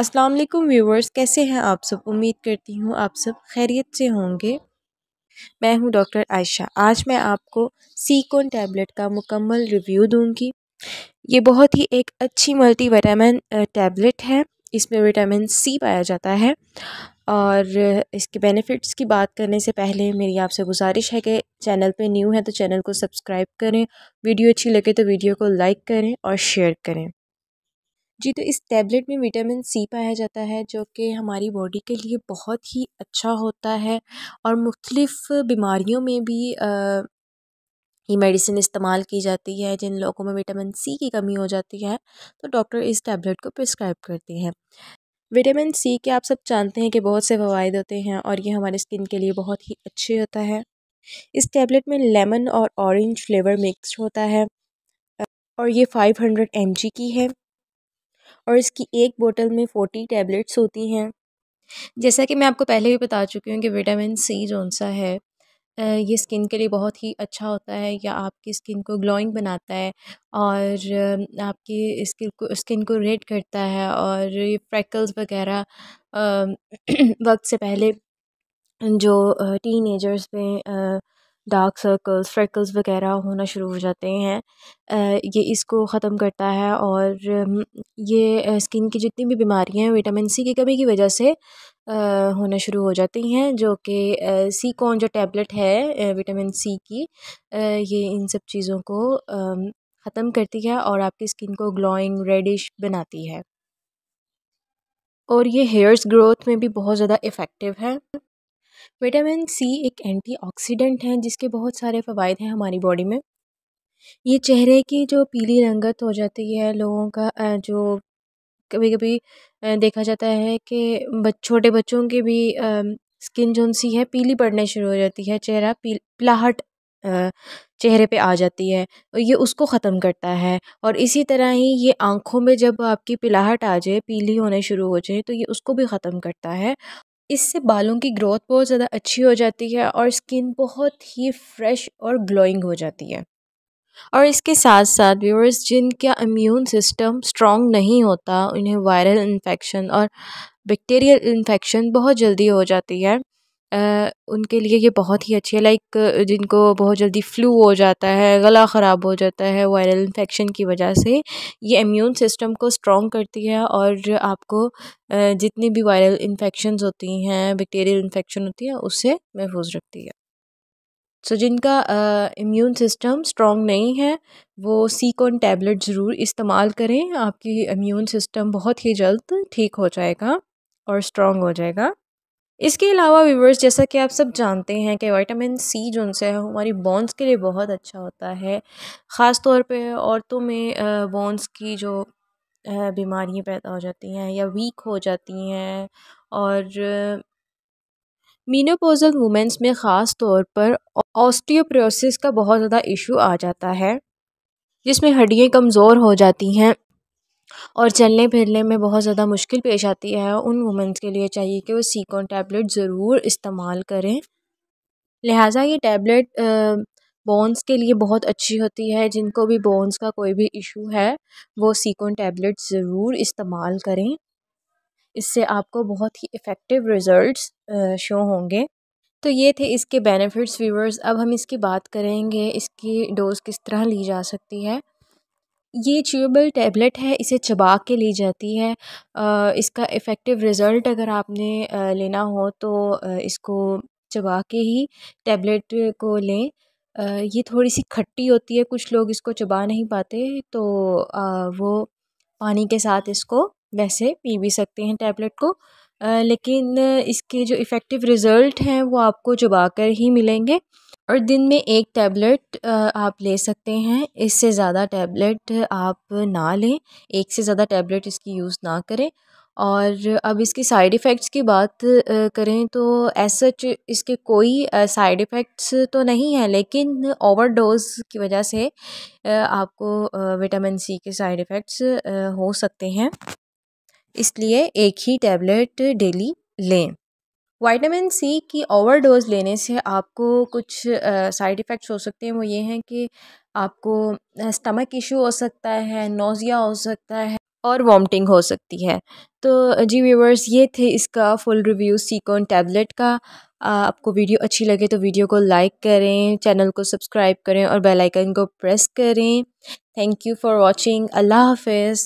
अस्सलाम वालेकुम व्यूवर्स कैसे हैं आप सब उम्मीद करती हूँ आप सब खैरियत से होंगे मैं हूँ डॉक्टर आयशा आज मैं आपको सीकोन टैबलेट का मुकम्मल रिव्यू दूँगी ये बहुत ही एक अच्छी मल्टी विटामिन टैबलेट है इसमें विटामिन सी पाया जाता है और इसके बेनिफिट्स की बात करने से पहले मेरी आपसे गुजारिश है कि चैनल पे न्यू है तो चैनल को सब्सक्राइब करें वीडियो अच्छी लगे तो वीडियो को लाइक करें और शेयर करें जी तो इस टैबलेट में विटामिन सी पाया जाता है जो कि हमारी बॉडी के लिए बहुत ही अच्छा होता है और मुख्तलिफ़ बीमारियों में भी ये मेडिसिन इस्तेमाल की जाती है जिन लोगों में विटामिन सी की कमी हो जाती है तो डॉक्टर इस टैबलेट को प्रिस्क्राइब करते हैं विटामिन सी के आप सब जानते हैं कि बहुत से फ़वाद होते हैं और ये हमारे स्किन के लिए बहुत ही अच्छे होता है इस टैबलेट में लेमन और ऑरेंज फ्लेवर मिक्स होता है और ये 500 हंड्रेड की है और इसकी एक बोतल में फ़ोर्टी टैबलेट्स होती हैं जैसा कि मैं आपको पहले भी बता चुकी हूँ कि विटामिन सी जौन सा है ये स्किन के लिए बहुत ही अच्छा होता है या आपकी स्किन को ग्लोइंग बनाता है और आपकी स्किन को स्किन को रेड करता है और ये फ्रैकल्स वगैरह वक्त से पहले जो टीन एजर्स में डार्क सर्कल्स फ़्रेकल्स वगैरह होना शुरू हो जाते हैं ये इसको ख़त्म करता है और ये स्किन की जितनी भी बीमारियाँ हैं विटामिन सी की कमी की वजह से होना शुरू हो जाती हैं जो कि सी कौन जो टैबलेट है विटामिन सी की ये इन सब चीज़ों को ख़त्म करती है और आपकी स्किन को ग्लोइंग रेडिश बनाती है और ये हेयर्स ग्रोथ में भी बहुत ज़्यादा इफ़ेक्टिव है विटामिन सी एक एंटीऑक्सीडेंट है जिसके बहुत सारे फ़वाद हैं हमारी बॉडी में ये चेहरे की जो पीली रंगत हो जाती है लोगों का जो कभी कभी देखा जाता है कि छोटे बच्चों की भी स्किन जो सी है पीली पड़ने शुरू हो जाती है चेहरा पिलाहट चेहरे पे आ जाती है और ये उसको ख़त्म करता है और इसी तरह ही ये आँखों में जब आपकी पिलाहट आ जाए पीली होने शुरू हो जाए तो ये उसको भी ख़त्म करता है इससे बालों की ग्रोथ बहुत ज़्यादा अच्छी हो जाती है और स्किन बहुत ही फ्रेश और ग्लोइंग हो जाती है और इसके साथ साथ व्यूअर्स जिनका इम्यून सिस्टम स्ट्रॉन्ग नहीं होता उन्हें वायरल इन्फेक्शन और बैक्टीरियल इन्फेक्शन बहुत जल्दी हो जाती है उनके लिए ये बहुत ही अच्छी है लाइक जिनको बहुत जल्दी फ्लू हो जाता है गला ख़राब हो जाता है वायरल इन्फेक्शन की वजह से ये इम्यून सिस्टम को स्ट्रॉन्ग करती है और आपको जितनी भी वायरल इन्फेक्शन होती हैं बैक्टीरियल इन्फेक्शन होती है उससे महफूज रखती है सो so, जिनका इम्यून सिस्टम स्ट्रॉन्ग नहीं है वो सीकोन टैबलेट ज़रूर इस्तेमाल करें आपकी इम्यून सिस्टम बहुत ही जल्द ठीक हो जाएगा और स्ट्रॉन्ग हो जाएगा इसके अलावा व्यूवर्स जैसा कि आप सब जानते हैं कि विटामिन सी जो उनसे है हमारी बोन्स के लिए बहुत अच्छा होता है ख़ास तौर पे औरतों में बोन्स की जो बीमारियां पैदा हो जाती हैं या वीक हो जाती हैं और मीनोपोजल वुमेंस में ख़ास तौर पर ऑस्टियोप्रोसिस का बहुत ज़्यादा इशू आ जाता है जिसमें हड्डियाँ कमज़ोर हो जाती हैं और चलने फिरने में बहुत ज़्यादा मुश्किल पेश आती है उन वुमेंस के लिए चाहिए कि वो सीकॉन टैबलेट ज़रूर इस्तेमाल करें लिहाजा ये टैबलेट बोन्स के लिए बहुत अच्छी होती है जिनको भी बोन्स का कोई भी इशू है वो सीकॉन टैबलेट ज़रूर इस्तेमाल करें इससे आपको बहुत ही इफ़ेक्टिव रिज़ल्ट्स शो होंगे तो ये थे इसके बेनिफिट्स व्यूवर्स अब हम इसकी बात करेंगे इसकी डोज़ किस तरह ली जा सकती है ये च्यूएबल टैबलेट है इसे चबा के ली जाती है इसका इफ़ेक्टिव रिज़ल्ट अगर आपने लेना हो तो इसको चबा के ही टैबलेट को लें ये थोड़ी सी खट्टी होती है कुछ लोग इसको चबा नहीं पाते तो वो पानी के साथ इसको वैसे पी भी सकते हैं टैबलेट को लेकिन इसके जो इफ़ेक्टिव रिज़ल्ट हैं वो आपको चबा कर ही मिलेंगे और दिन में एक टैबलेट आप ले सकते हैं इससे ज़्यादा टैबलेट आप ना लें एक से ज़्यादा टैबलेट इसकी यूज़ ना करें और अब इसकी साइड इफ़ेक्ट्स की बात करें तो ऐसा इसके कोई साइड इफ़ेक्ट्स तो नहीं है लेकिन ओवरडोज़ की वजह से आपको विटामिन सी के साइड इफ़ेक्ट्स हो सकते हैं इसलिए एक ही टैबलेट डेली लें वाइटामिन सी की ओवरडोज़ लेने से आपको कुछ साइड इफ़ेक्ट्स हो सकते हैं वो ये हैं कि आपको स्टमक इशू हो सकता है नोज़िया हो सकता है और वॉमटिंग हो सकती है तो जी व्यूवर्स ये थे इसका फुल रिव्यू सीकोन टैबलेट का आपको वीडियो अच्छी लगे तो वीडियो को लाइक करें चैनल को सब्सक्राइब करें और बेल आइकन को प्रेस करें थैंक यू फॉर वाचिंग अल्लाह हाफिज़